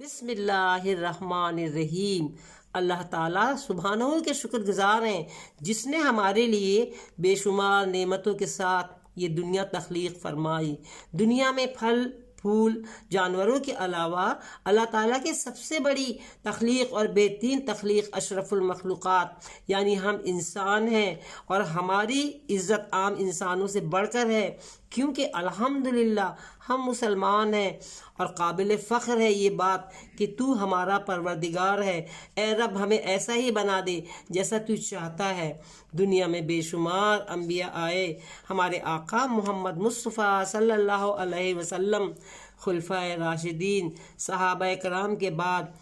बिसमीम अल्लाह ताला सुबहानों के शुक्रगुजार हैं जिसने हमारे लिए बेशुमार नेमतों के साथ ये दुनिया तख्लीक फरमाई दुनिया में फल फूल जानवरों के अलावा अल्लाह ताला की सबसे बड़ी तख्लीक और बेहतरीन तख्लीक अशरफुलमखलूक़ात यानी हम इंसान हैं और हमारी इज़्ज़त आम इंसानों से बढ़कर है क्योंकि अल्हम्दुलिल्लाह हम मुसलमान हैं और काबिल फ़ख्र है ये बात कि तू हमारा परवरदिगार है ए रब हमें ऐसा ही बना दे जैसा तू चाहता है दुनिया में बेशुमार अम्बिया आए हमारे आका मोहम्मद मुस्तफ़ा सल्लल्लाहु अलैहि वसल्लम खुलफा राशिदीन साहब कराम के बाद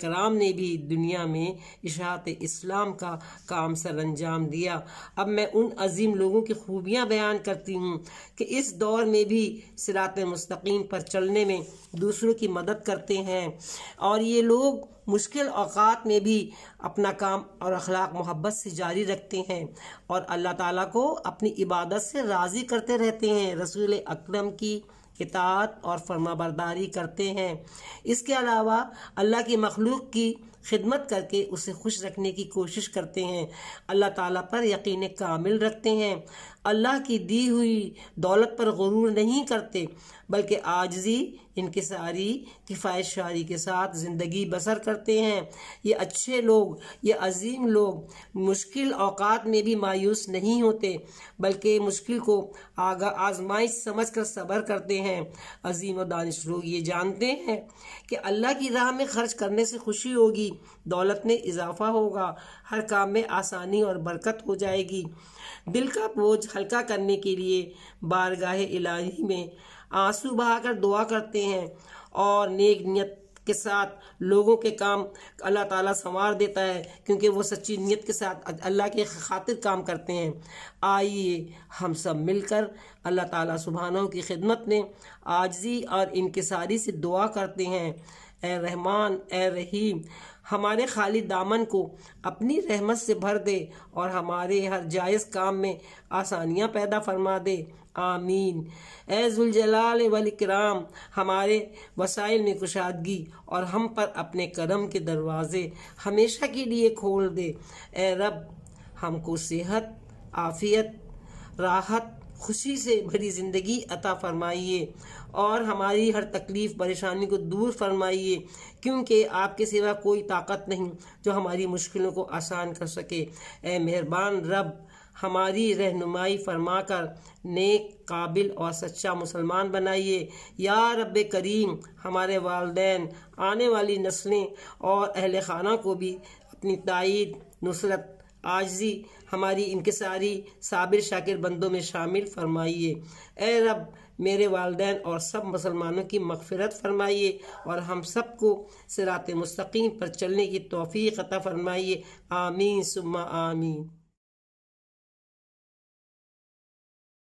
कराम ने भी दुनिया में इशात इस्लाम का काम सर अंजाम दिया अब मैं उन अजीम लोगों की खूबियाँ बयान करती हूँ कि इस दौर में भी सिरात मस्तकीम पर चलने में दूसरों की मदद करते हैं और ये लोग मुश्किल अवात में भी अपना काम और अखलाक मोहब्बत से जारी रखते हैं और अल्लाह ताला को अपनी इबादत से राज़ी करते रहते हैं रसूल अकरम की इतात और फर्माबरदारी करते हैं इसके अलावा अल्लाह की मखलूक की खिदमत करके उसे खुश रखने की कोशिश करते हैं अल्लाह ताला पर यकीन कामिल रखते हैं अल्लाह की दी हुई दौलत पर गुरूर नहीं करते बल्कि आजजी इनकसारी किफ़ायशारी के साथ ज़िंदगी बसर करते हैं ये अच्छे लोग ये अजीम लोग मुश्किल अवकात में भी मायूस नहीं होते बल्कि मुश्किल को आगा आजमाइश समझ कर सबर करते हैं अजीम और दानिश लोग ये जानते हैं कि अल्लाह की राह में खर्च करने से खुशी होगी होगी दौलत में इजाफा होगा हर काम में आसानी और बरकत हो जाएगी दिल का बोझ हल्का करने के लिए बारगाह इलाही में आंसू बहाकर दुआ करते हैं और नेक नियत के साथ लोगों के काम अल्लाह ताला संवार देता है क्योंकि वो सच्ची नियत के साथ अल्लाह के खातिर काम करते हैं आइए हम सब मिलकर अल्लाह ताला सुबहानों की खिदमत में आजजी और इनकसारी से दुआ करते हैं ए रहमान ए रहीम हमारे खाली दामन को अपनी रहमत से भर दे और हमारे हर जायज़ काम में आसानियां पैदा फरमा दे आमीन ए जुलजलाल वल कराम हमारे वसाइल में कुशादगी और हम पर अपने कदम के दरवाज़े हमेशा के लिए खोल दे ए रब हमको सेहत आफियत राहत खुशी से भरी ज़िंदगी अता फरमाइए और हमारी हर तकलीफ़ परेशानी को दूर फरमाइए क्योंकि आपके सिवा कोई ताकत नहीं जो हमारी मुश्किलों को आसान कर सके ए मेहरबान रब हमारी रहनुमाई फरमाकर नेक काबिल और सच्चा मुसलमान बनाइए या रब करीम हमारे वालदेन आने वाली नस्लें और अहल खाना को भी अपनी तइद नुसरत आजी हमारी इनकसारी साबिर शाकिर बंदों में शामिल फरमाइए ए रब मेरे वालदेन और सब मुसलमानों की मगफरत फरमाइए और हम सब को सिरात मस्तकीम पर चलने की तोफ़ी अता फरमाइए आमीन सुम्मा आमीन